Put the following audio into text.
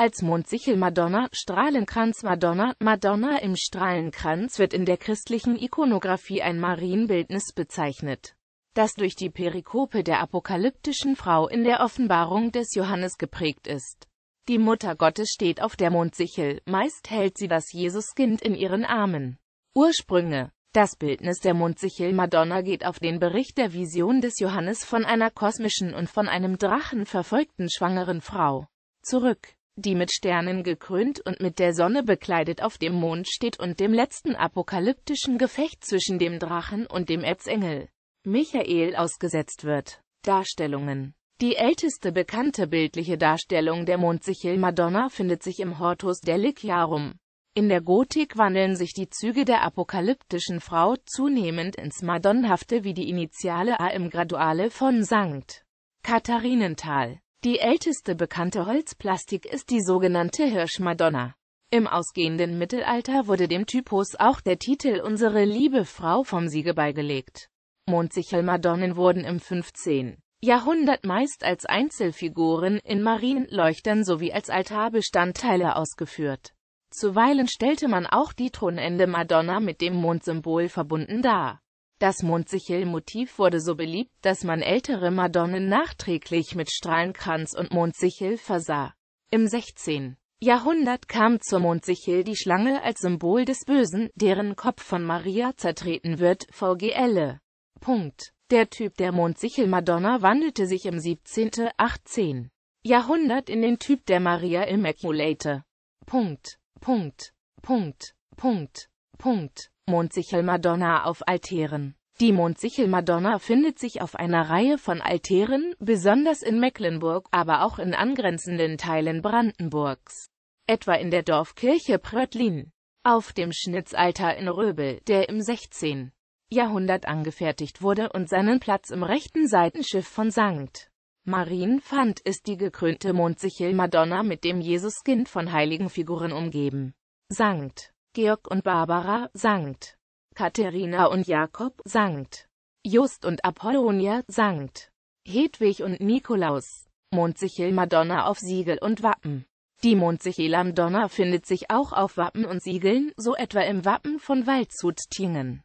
als Mondsichel-Madonna, Strahlenkranz-Madonna, Madonna im Strahlenkranz wird in der christlichen Ikonographie ein Marienbildnis bezeichnet, das durch die Perikope der apokalyptischen Frau in der Offenbarung des Johannes geprägt ist. Die Mutter Gottes steht auf der Mondsichel, meist hält sie das Jesuskind in ihren Armen. Ursprünge das Bildnis der Mondsichel Madonna geht auf den Bericht der Vision des Johannes von einer kosmischen und von einem Drachen verfolgten schwangeren Frau zurück die mit Sternen gekrönt und mit der Sonne bekleidet auf dem Mond steht und dem letzten apokalyptischen Gefecht zwischen dem Drachen und dem Erzengel Michael ausgesetzt wird. Darstellungen Die älteste bekannte bildliche Darstellung der Mondsichel Madonna findet sich im Hortus Deliciarum. In der Gotik wandeln sich die Züge der apokalyptischen Frau zunehmend ins Madonnhafte wie die Initiale A im Graduale von St. Katharinenthal. Die älteste bekannte Holzplastik ist die sogenannte Hirschmadonna. Im ausgehenden Mittelalter wurde dem Typus auch der Titel Unsere liebe Frau vom Siege beigelegt. Mondsichelmadonnen wurden im 15. Jahrhundert meist als Einzelfiguren in Marienleuchtern sowie als Altarbestandteile ausgeführt. Zuweilen stellte man auch die thronende Madonna mit dem Mondsymbol verbunden dar das Mondsichel-Motiv wurde so beliebt, dass man ältere Madonnen nachträglich mit Strahlenkranz und Mondsichel versah. Im 16. Jahrhundert kam zur Mondsichel die Schlange als Symbol des Bösen, deren Kopf von Maria zertreten wird, VGL. Punkt. Der Typ der Mondsichel-Madonna wandelte sich im 17. 18. Jahrhundert in den Typ der Maria Immaculate. Punkt. Punkt. Punkt. Punkt. Punkt. Mondsichel-Madonna auf Altären Die Mondsichel-Madonna findet sich auf einer Reihe von Altären, besonders in Mecklenburg, aber auch in angrenzenden Teilen Brandenburgs, etwa in der Dorfkirche Prötlin, auf dem Schnitzaltar in Röbel, der im 16. Jahrhundert angefertigt wurde und seinen Platz im rechten Seitenschiff von St. Marien fand, ist die gekrönte Mondsichel-Madonna mit dem Jesuskind von heiligen Figuren umgeben. St. Georg und Barbara, Sankt. Katharina und Jakob, Sankt. Just und Apollonia, Sankt. Hedwig und Nikolaus. Mondsichel Madonna auf Siegel und Wappen. Die Mondsichel Madonna findet sich auch auf Wappen und Siegeln, so etwa im Wappen von Waldshut-Tingen.